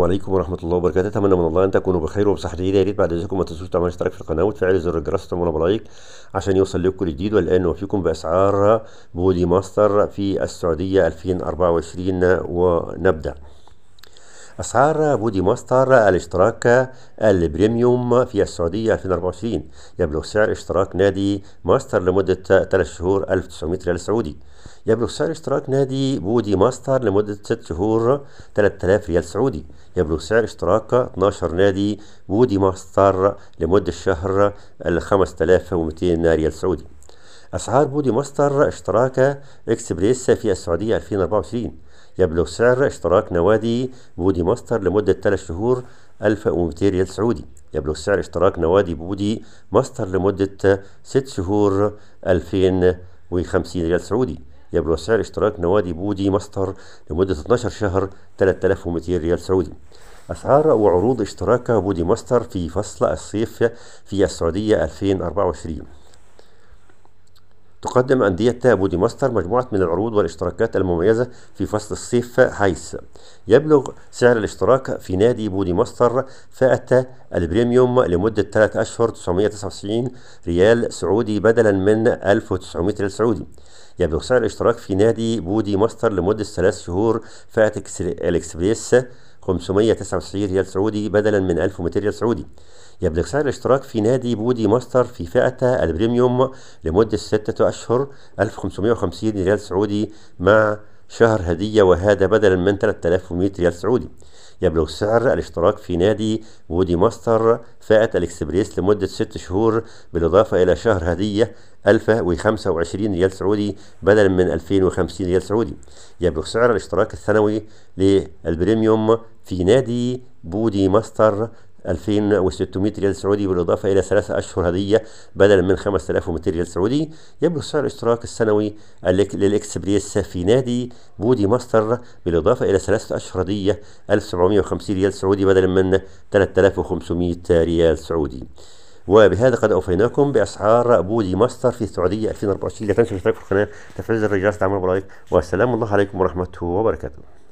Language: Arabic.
عليكم ورحمه الله وبركاته اتمنى من الله ان تكونوا بخير وبصحه جيده يا ريت بعد اذنكم ما تنسوش تعملوا اشتراك في القناه وتفعلوا زر الجرس وتعملوا بلايك عشان يوصل لكم كل جديد والان وفيكم باسعار بودي ماستر في السعوديه 2024 ونبدا أسعار بودي ماستر الاشتراك البريميوم في السعودية 2024 يبلغ سعر اشتراك نادي ماستر لمدة 3 شهور 1900 ريال سعودي يبلغ سعر اشتراك نادي بودي ماستر لمدة 6 شهور 3000 ريال سعودي يبلغ سعر اشتراك 12 نادي بودي ماستر لمدة شهر 5200 ريال سعودي أسعار بودي ماستر اشتراك إكسبريس في السعودية 2024 يبلغ سعر اشتراك نوادي بودي ماستر لمدة 3 شهور 1200 ريال سعودي يبلغ سعر اشتراك نوادي بودي ماستر لمدة 6 شهور 2050 ريال سعودي يبلغ سعر اشتراك نوادي بودي ماستر لمدة 12 شهر 3200 ريال سعودي أسعار وعروض اشتراك بودي ماستر في فصل الصيف في السعودية 2024 تقدم أندية بودي ماستر مجموعة من العروض والاشتراكات المميزة في فصل الصيف حيث يبلغ سعر الاشتراك في نادي بودي ماستر فئة البريميوم لمدة 3 أشهر 999 ريال سعودي بدلا من 1900 ريال سعودي يبلغ سعر الاشتراك في نادي بودي ماستر لمدة ثلاث شهور فئة الإكسبريس 599 ريال سعودي بدلا من 1200 ريال سعودي يبلغ سعر الاشتراك في نادي بودي ماستر في فئة البريميوم لمدة ستة أشهر 1550 ريال سعودي مع شهر هدية وهذا بدلا من 3100 ريال سعودي يبلغ سعر الاشتراك في نادي وودي ماستر فئة الإكسبريس لمدة ست شهور بالإضافة إلى شهر هدية 1025 ريال سعودي بدلا من 2050 ريال سعودي يبلغ سعر الاشتراك السنوي للبريميوم في نادي بودي ماستر 2600 ريال سعودي بالإضافة إلى ثلاثة أشهر هدية بدلا من 5200 ريال سعودي يبلغ سعر الاشتراك السنوي للإكسبريس في نادي بودي ماستر بالإضافة إلى ثلاثة أشهر هدية 1750 ريال سعودي بدلا من 3500 ريال سعودي وبهذا قد اوفيناكم باسعار بودي ماستر في السعوديه 2024 لا تنسوا الاشتراك في القناه تفعيل زر الجرس دعم اللايك والسلام الله عليكم ورحمه وبركاته